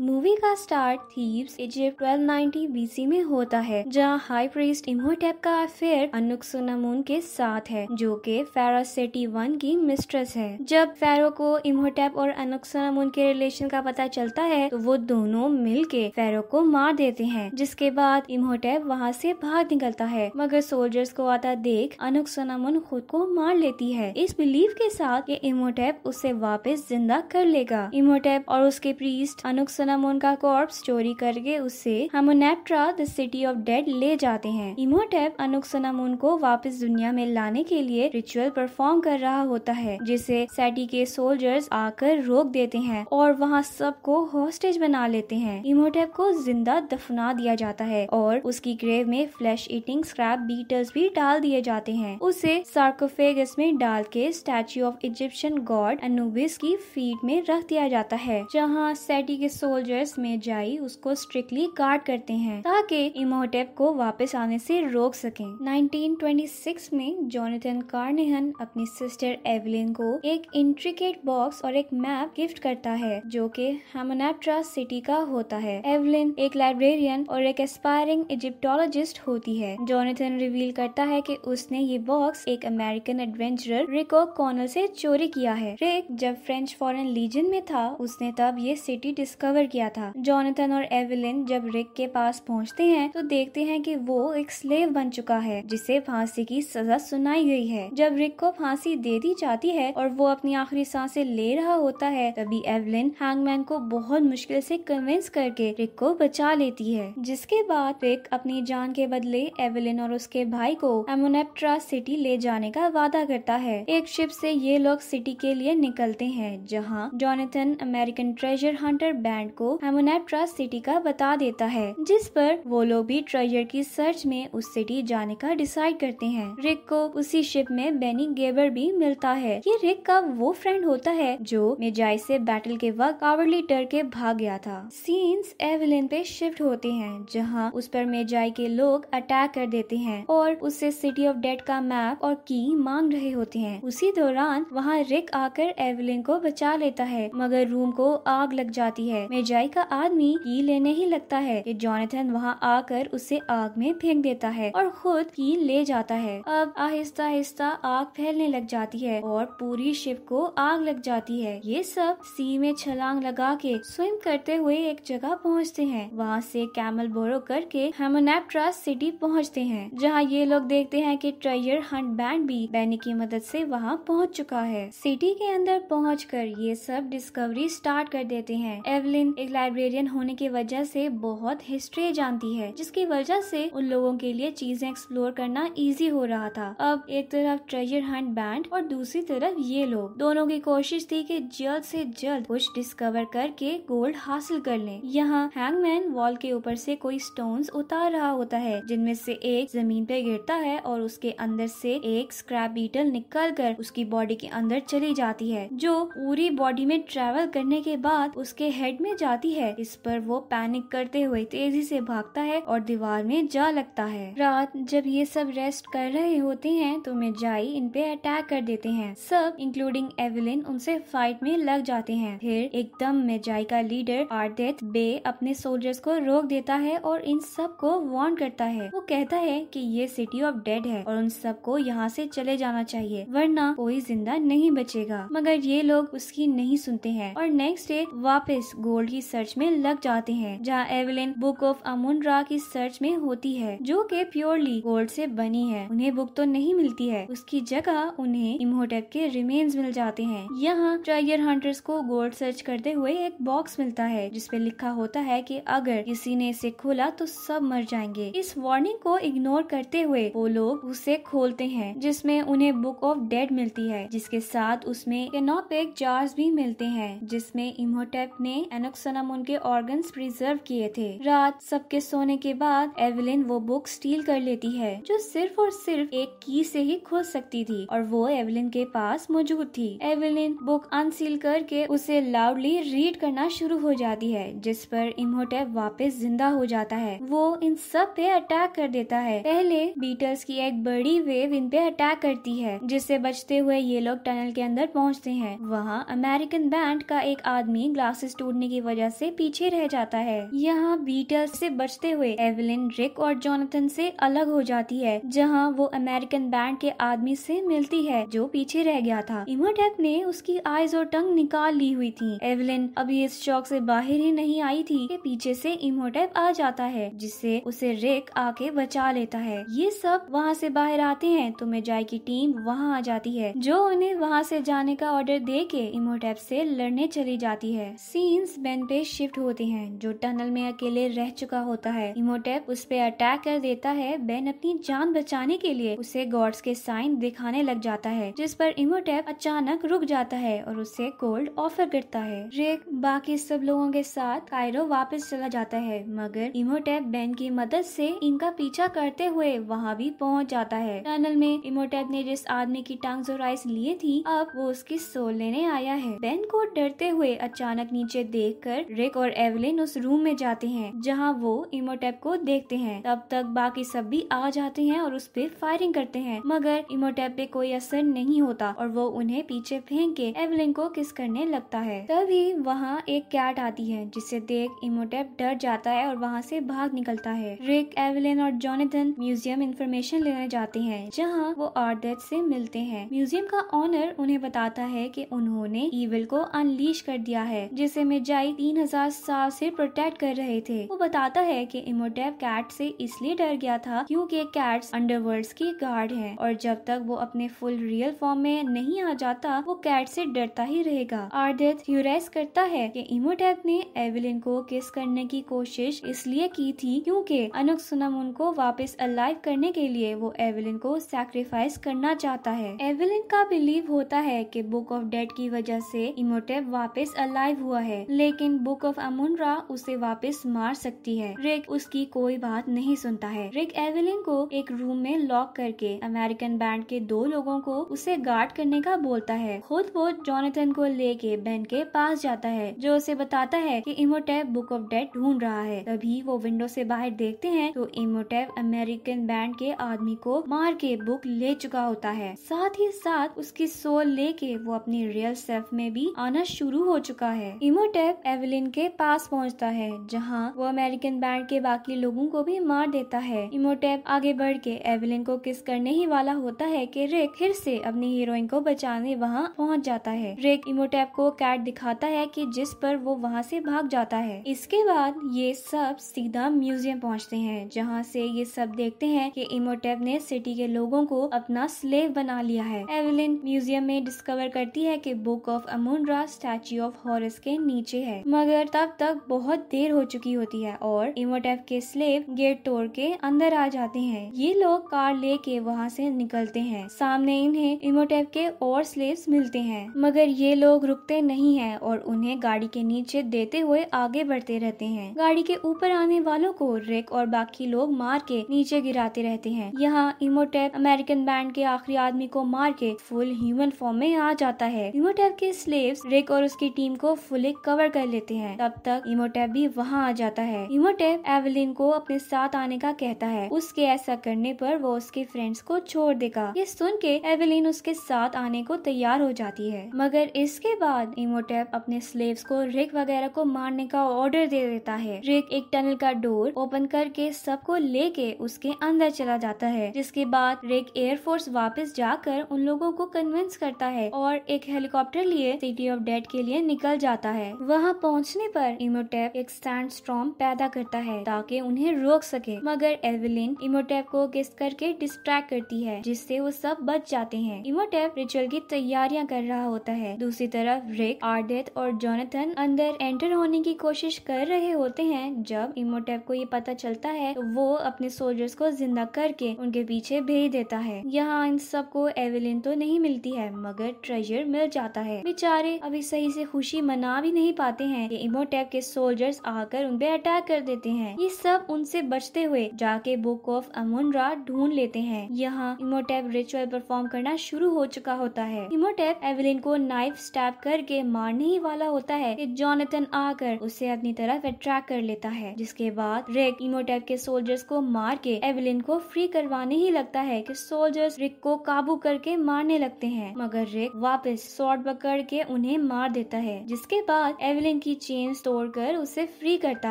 Movie का start thieves Egypt 1290 BC में होता है जहां हाई प्रीस्ट इमोटेप का अफेयर अनुकसुनामून के साथ है जो कि सिटी वन की मिस्ट्रेस है जब फेरो को इमोटेप और अनुकसुनामून के रिलेशन का पता चलता है तो वो दोनों मिल के फेरो को मार देते हैं जिसके बाद इमोटेप वहाँ से भाग निकलता है मगर सोल्जर्स को आता देख अनुकसुनामून खुद को मार लेती है इस बिलीव के साथ ये इमोटेप उसे वापस जिंदा कर लेगा इमोटेप और उसके प्रीस्ट अनुकसन सोनामोनका का ऑर्ब्स चोरी करके उससे Hamunaptra the city of dead ले जाते हैं इमोटेप अनुक सोनामोन को वापस दुनिया में लाने के लिए रिचुअल परफॉर्म कर रहा होता है जिसे सैटी के सोल्जर्स आकर रोक देते हैं और वहाँ सबको हॉस्टेज बना लेते हैं इमोटेप को जिंदा दफना दिया जाता है और उसकी ग्रेव में फ्लैश ईटिंग स्क्रैप बीटल्स भी डाल दिए जाते हैं उसे सार्कोफेगस में डाल के statue of Egyptian god Anubis की फीट में रख दिया जाता है जहाँ सैटी के सोल सोल्जर्स में जाई उसको स्ट्रिक्टली गार्ड करते हैं ताकि इमोटेप को वापस आने से रोक सकें 1926 में जोनाथन कार्नेहन अपनी सिस्टर एवलिन को एक इंट्रिकेट बॉक्स और एक मैप गिफ्ट करता है जो कि हेमोनेप्ट्रा सिटी का होता है एवलिन एक लाइब्रेरियन और एक एस्पायरिंग इजिप्टोलॉजिस्ट होती है जोनाथन रिवील करता है कि उसने ये बॉक्स एक अमेरिकन एडवेंचरर रिको कॉर्नर से चोरी किया है रिक जब फ्रेंच फॉरेन लीजन में था उसने तब ये सिटी डिस्कवर डिस्कवर किया था जॉनथन और एविलिन जब रिक के पास पहुंचते हैं तो देखते हैं कि वो एक स्लेव बन चुका है जिसे फांसी की सजा सुनाई गई है जब रिक को फांसी दे दी जाती है और वो अपनी आखिरी सांसें ले रहा होता है तभी एवलिन हैंगमैन को बहुत मुश्किल से कन्विंस करके रिक को बचा लेती है जिसके बाद रिक अपनी जान के बदले एवलिन और उसके भाई को एमोनेप्ट्रा सिटी ले जाने का वादा करता है एक शिप से ये लोग सिटी के लिए निकलते हैं जहाँ Jonathan American treasure hunter band को हेमोनेट्रा सिटी का बता देता है जिस पर वो लोग भी ट्रेजर की सर्च में उस सिटी जाने का डिसाइड करते हैं रिक को उसी शिप में बेनी गेबर भी मिलता है ये रिक का वो फ्रेंड होता है जो मेजाई से बैटल के वक्त कावरली डर के भाग गया था सीन्स एवलिन पे शिफ्ट होते हैं जहाँ उस पर मेजाई के लोग अटैक कर देते हैं और उससे सिटी ऑफ डेड का मैप और की मांग रहे होते हैं उसी दौरान वहाँ रिक आकर एवलिन को बचा लेता है मगर रूम को आग लग जाती है एजाई का आदमी की लेने ही लगता है कि जॉनथन वहाँ आकर उसे आग में फेंक देता है और खुद की ले जाता है अब आहिस्ता आहिस्ता आग फैलने लग जाती है और पूरी शिप को आग लग जाती है ये सब सी में छलांग लगा के स्विम करते हुए एक जगह पहुँचते हैं वहाँ से कैमल बोरो करके हेमोनेप्ट्रा सिटी पहुँचते हैं जहाँ ये लोग देखते हैं कि ट्रायर हंट बैंड भी बैनी की मदद से वहाँ पहुँच चुका है सिटी के अंदर पहुँच कर ये सब डिस्कवरी स्टार्ट कर देते हैं एवलिन एक लाइब्रेरियन होने की वजह से बहुत हिस्ट्री जानती है जिसकी वजह से उन लोगों के लिए चीजें एक्सप्लोर करना इजी हो रहा था अब एक तरफ ट्रेजर हंट बैंड और दूसरी तरफ ये लोग दोनों की कोशिश थी कि जल्द से जल्द कुछ डिस्कवर करके गोल्ड हासिल कर लें यहाँ हैंगमैन वॉल के ऊपर से कोई स्टोन उतार रहा होता है जिनमें से एक जमीन पे गिरता है और उसके अंदर से एक स्क्रैप बीटल निकल कर उसकी बॉडी के अंदर चली जाती है जो पूरी बॉडी में ट्रेवल करने के बाद उसके हेड में जाती है इस पर वो पैनिक करते हुए तेजी से भागता है और दीवार में जा लगता है रात जब ये सब रेस्ट कर रहे होते हैं तो मेजाई इन पे अटैक कर देते हैं सब इंक्लूडिंग एविलिन उनसे फाइट में लग जाते हैं फिर एकदम मेजाई का लीडर आर्डेथ बे अपने सोल्जर्स को रोक देता है और इन सब को वार्न करता है वो कहता है कि ये सिटी ऑफ डेड है और उन सबको यहाँ से चले जाना चाहिए वरना कोई जिंदा नहीं बचेगा मगर ये लोग उसकी नहीं सुनते हैं और नेक्स्ट डे वापस गोल्ड गोल्ड की सर्च में लग जाते हैं जहाँ एवलिन बुक ऑफ अमुंड्रा की सर्च में होती है जो के प्योरली गोल्ड से बनी है उन्हें बुक तो नहीं मिलती है उसकी जगह उन्हें इमोटेप के रिमेन्स मिल जाते हैं यहाँ टाइगर हंटर्स को गोल्ड सर्च करते हुए एक बॉक्स मिलता है जिसपे लिखा होता है कि अगर किसी ने इसे खोला तो सब मर जाएंगे इस वार्निंग को इग्नोर करते हुए वो लोग उसे खोलते हैं जिसमें उन्हें बुक ऑफ डेड मिलती है जिसके साथ उसमें कैनोपिक जार्स भी मिलते हैं जिसमें इमोटेप ने एनो तक सनम उनके ऑर्गन्स प्रिजर्व किए थे रात सबके सोने के बाद एवलिन वो बुक स्टील कर लेती है जो सिर्फ और सिर्फ एक की से ही खोल सकती थी और वो एवलिन के पास मौजूद थी एवलिन बुक अनसील करके उसे लाउडली रीड करना शुरू हो जाती है जिस पर इमोटेप वापस जिंदा हो जाता है वो इन सब पे अटैक कर देता है पहले बीटल्स की एक बड़ी वेव इन पे अटैक करती है जिससे बचते हुए ये लोग टनल के अंदर पहुंचते हैं वहाँ अमेरिकन बैंड का एक आदमी ग्लासेस टूटने की वजह से पीछे रह जाता है यहाँ बीटल से बचते हुए एवलिन रिक और जोनाथन से अलग हो जाती है जहाँ वो अमेरिकन बैंड के आदमी से मिलती है जो पीछे रह गया था इमोटेप ने उसकी आईज और टंग निकाल ली हुई थी एवलिन अभी इस शौक से बाहर ही नहीं आई थी कि पीछे से इमोटेप आ जाता है जिससे उसे रिक आके बचा लेता है ये सब वहाँ से बाहर आते हैं तो मेजाई की टीम वहाँ आ जाती है जो उन्हें वहाँ से जाने का ऑर्डर दे के इमोटेप से लड़ने चली जाती है सीन्स प्लेन पे शिफ्ट होती हैं जो टनल में अकेले रह चुका होता है इमोटेप उस पर अटैक कर देता है बेन अपनी जान बचाने के लिए उसे गॉड्स के साइन दिखाने लग जाता है जिस पर इमोटेप अचानक रुक जाता है और उसे कोल्ड ऑफर करता है रेक बाकी सब लोगों के साथ कायरो वापस चला जाता है मगर इमोटेप बेन की मदद से इनका पीछा करते हुए वहाँ भी पहुँच जाता है टनल में इमोटेप ने जिस आदमी की टांग राइस लिए थी अब वो उसकी सोल लेने आया है बेन को डरते हुए अचानक नीचे देख लेकर रिक और एवलिन उस रूम में जाते हैं जहाँ वो इमोटेप को देखते हैं तब तक बाकी सब भी आ जाते हैं और उस पर फायरिंग करते हैं मगर इमोटेप पे कोई असर नहीं होता और वो उन्हें पीछे फेंक के एवलिन को किस करने लगता है तभी वहाँ एक कैट आती है जिसे देख इमोटेप डर जाता है और वहाँ से भाग निकलता है रिक एवलिन और जोनेथन म्यूजियम इन्फॉर्मेशन लेने जाते हैं जहाँ वो आर्डेट से मिलते हैं म्यूजियम का ऑनर उन्हें बताता है कि उन्होंने ईविल को अनलीश कर दिया है जिसे मेजाई तीन हजार साल से प्रोटेक्ट कर रहे थे वो बताता है कि इमोटेप कैट से इसलिए डर गया था क्योंकि कैट्स अंडरवर्ल्ड की गार्ड है और जब तक वो अपने फुल रियल फॉर्म में नहीं आ जाता वो कैट से डरता ही रहेगा आर्दित यूरेस करता है कि इमोटेप ने एविलिन को किस करने की कोशिश इसलिए की थी क्योंकि अनुक सुनम उनको वापस अलाइव करने के लिए वो एविलिन को सैक्रिफाइस करना चाहता है एविलिन का बिलीव होता है कि बुक ऑफ डेड की वजह से इमोटेव वापस अलाइव हुआ है लेकिन लेकिन बुक ऑफ अमुंड्रा उसे वापस मार सकती है रिक उसकी कोई बात नहीं सुनता है रिक एवेलिन को एक रूम में लॉक करके अमेरिकन बैंड के दो लोगों को उसे गार्ड करने का बोलता है खुद वो जॉनथन को लेके बेन के पास जाता है जो उसे बताता है कि इमोटेव बुक ऑफ डेड ढूंढ रहा है तभी वो विंडो से बाहर देखते हैं तो इमोटेप अमेरिकन बैंड के आदमी को मार के बुक ले चुका होता है साथ ही साथ उसकी सोल लेके वो अपनी रियल सेल्फ में भी आना शुरू हो चुका है इमोटेप एवलिन के पास पहुंचता है जहां वो अमेरिकन बैंड के बाकी लोगों को भी मार देता है इमोटेप आगे बढ़ के एवलिन को किस करने ही वाला होता है कि रिक फिर से अपनी हीरोइन को बचाने वहां पहुंच जाता है रेक इमोटेप को कैट दिखाता है कि जिस पर वो वहां से भाग जाता है इसके बाद ये सब सीधा म्यूजियम पहुँचते हैं जहाँ से ये सब देखते हैं कि इमोटेप ने सिटी के लोगों को अपना स्लेव बना लिया है एवलिन म्यूजियम में डिस्कवर करती है कि book of Amun Ra statue of Horus के नीचे है है मगर तब तक बहुत देर हो चुकी होती है और इमोटेफ के स्लेव गेट तोड़ के अंदर आ जाते हैं ये लोग कार लेके वहाँ से निकलते हैं सामने इन्हें इमोटेफ के और स्लेव मिलते हैं मगर ये लोग रुकते नहीं है और उन्हें गाड़ी के नीचे देते हुए आगे बढ़ते रहते हैं गाड़ी के ऊपर आने वालों को रेक और बाकी लोग मार के नीचे गिराते रहते हैं यहाँ इमोटेप अमेरिकन बैंड के आखिरी आदमी को मार के फुल ह्यूमन फॉर्म में आ जाता है इमोटेप के स्लेव रेक और उसकी टीम को फुली कवर कर कर लेते हैं तब तक इमोटेप भी वहाँ आ जाता है इमोटेप एवलिन को अपने साथ आने का कहता है उसके ऐसा करने पर वो उसके फ्रेंड्स को छोड़ देगा ये सुन के एवलिन उसके साथ आने को तैयार हो जाती है मगर इसके बाद इमोटेप अपने स्लेव्स को रिक वगैरह को मारने का ऑर्डर दे देता है रिक एक टनल का डोर ओपन करके सबको लेके उसके अंदर चला जाता है जिसके बाद रिक एयरफोर्स वापस जाकर उन लोगों को कन्विंस करता है और एक हेलीकॉप्टर लिए सिटी ऑफ डेड के लिए निकल जाता है वहाँ पहुँचने पर इमोटेप एक सैंड स्ट्रॉम पैदा करता है ताकि उन्हें रोक सके मगर एवेलिन इमोटेप को किस करके डिस्ट्रैक्ट करती है जिससे वो सब बच जाते हैं इमोटेप रिचुअल की तैयारियां कर रहा होता है दूसरी तरफ रिक आर्डेथ और जॉनथन अंदर एंटर होने की कोशिश कर रहे होते हैं जब इमोटेप को ये पता चलता है तो वो अपने सोल्जर्स को जिंदा करके उनके पीछे भेज देता है यहाँ इन सबको एवेलिन तो नहीं मिलती है मगर ट्रेजर मिल जाता है बेचारे अभी सही से खुशी मना भी नहीं पाते आते हैं ये के सोल्जर्स आकर उन पे अटैक कर देते हैं ये सब उनसे बचते हुए जाके बुक ऑफ अमुनरा ढूंढ लेते हैं यहाँ इमोटेप रिचुअल परफॉर्म करना शुरू हो चुका होता है इमोटेप एवलिन को नाइफ स्टैप करके मारने ही वाला होता है कि जॉनथन आकर उसे अपनी तरफ अट्रैक्ट कर लेता है जिसके बाद रिक इमोटेप के सोल्जर्स को मार के एवलिन को फ्री करवाने ही लगता है की सोल्जर्स रिक को काबू करके मारने लगते हैं मगर रिक वापस शॉर्ट पकड़ के उन्हें मार देता है जिसके बाद एवलिन रंग की चेन तोड़ कर उसे फ्री करता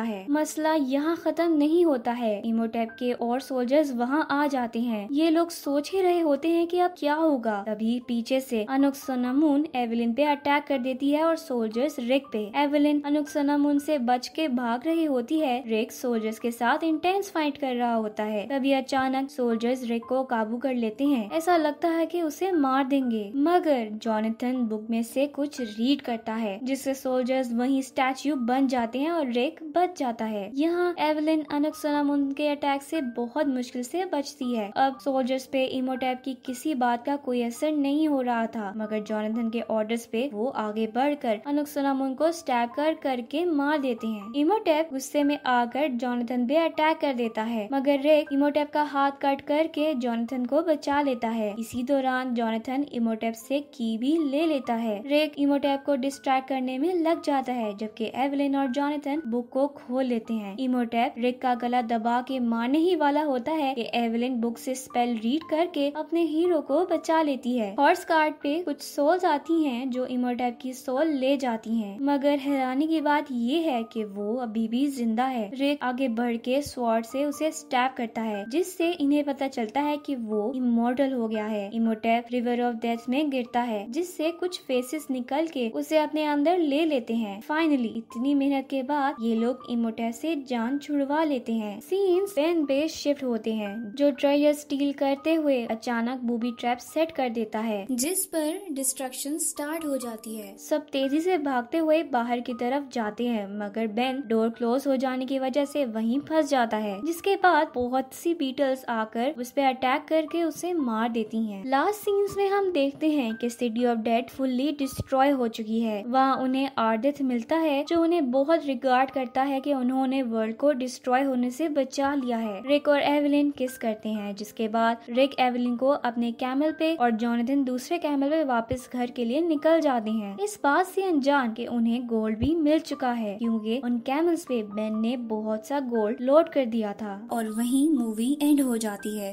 है मसला यहाँ खत्म नहीं होता है इमोटेप के और सोल्जर्स वहाँ आ जाते हैं ये लोग सोच ही रहे होते हैं कि अब क्या होगा तभी पीछे से अनुक्सनामून एवेलिन पे अटैक कर देती है और सोल्जर्स रिक पे अनुक अनुक्सनामून से बच के भाग रही होती है रिक सोल्जर्स के साथ इंटेंस फाइट कर रहा होता है तभी अचानक सोल्जर्स रिक को काबू कर लेते हैं ऐसा लगता है कि उसे मार देंगे मगर जॉनथन बुक में से कुछ रीड करता है जिससे सोल्जर्स वही वहीं स्टैच्यू बन जाते हैं और रेक बच जाता है यहाँ एवलिन अनक्सनम उनके अटैक से बहुत मुश्किल से बचती है अब सोल्जर्स पे इमोटैप की किसी बात का कोई असर नहीं हो रहा था मगर जॉनथन के ऑर्डर्स पे वो आगे बढ़कर अनक्सनम उनको स्टैप कर करके मार देते हैं इमोटैप गुस्से में आकर जॉनथन पे अटैक कर देता है मगर रेक इमोटैप का हाथ कट करके जॉनथन को बचा लेता है इसी दौरान जॉनथन इमोटैप से की भी ले लेता है रेक इमोटैप को डिस्ट्रैक्ट करने में लग जाता है है जबकि एवलिन और जॉनिथन बुक को खोल लेते हैं इमोटेप रिक का गला दबा के मारने ही वाला होता है कि एवलिन बुक से स्पेल रीड करके अपने हीरो को बचा लेती है हॉर्स कार्ड पे कुछ सोल्स आती हैं जो इमोटेप की सोल ले जाती हैं मगर हैरानी की बात ये है कि वो अभी भी जिंदा है रेक आगे बढ़ के स्वॉर्ड से उसे स्टैप करता है जिससे इन्हें पता चलता है कि वो इमोटल हो गया है इमोटेप रिवर ऑफ डेथ में गिरता है जिससे कुछ फेसेस निकल के उसे अपने अंदर ले लेते हैं फाइनली इतनी मेहनत के बाद ये लोग इमोटा से जान छुड़वा लेते हैं सीन्स पेन पे शिफ्ट होते हैं जो ड्रायर स्टील करते हुए अचानक बूबी ट्रैप सेट कर देता है जिस पर डिस्ट्रक्शन स्टार्ट हो जाती है सब तेजी से भागते हुए बाहर की तरफ जाते हैं मगर बेन डोर क्लोज हो जाने की वजह से वहीं फंस जाता है जिसके बाद बहुत सी बीटल्स आकर उस पर अटैक करके उसे मार देती हैं। लास्ट सीन्स में हम देखते हैं कि city of dead fully destroy हो चुकी है वहाँ उन्हें आर्दित मिल मिलता है जो उन्हें बहुत रिगार्ड करता है कि उन्होंने वर्ल्ड को डिस्ट्रॉय होने से बचा लिया है रिक और एवलिन किस करते हैं जिसके बाद रिक एवलिन को अपने कैमल पे और जॉनथन दूसरे कैमल पे वापस घर के लिए निकल जाते हैं इस बात से अनजान के उन्हें गोल्ड भी मिल चुका है क्योंकि उन कैमल्स पे बेन ने बहुत सा गोल्ड लोड कर दिया था और वहीं मूवी एंड हो जाती है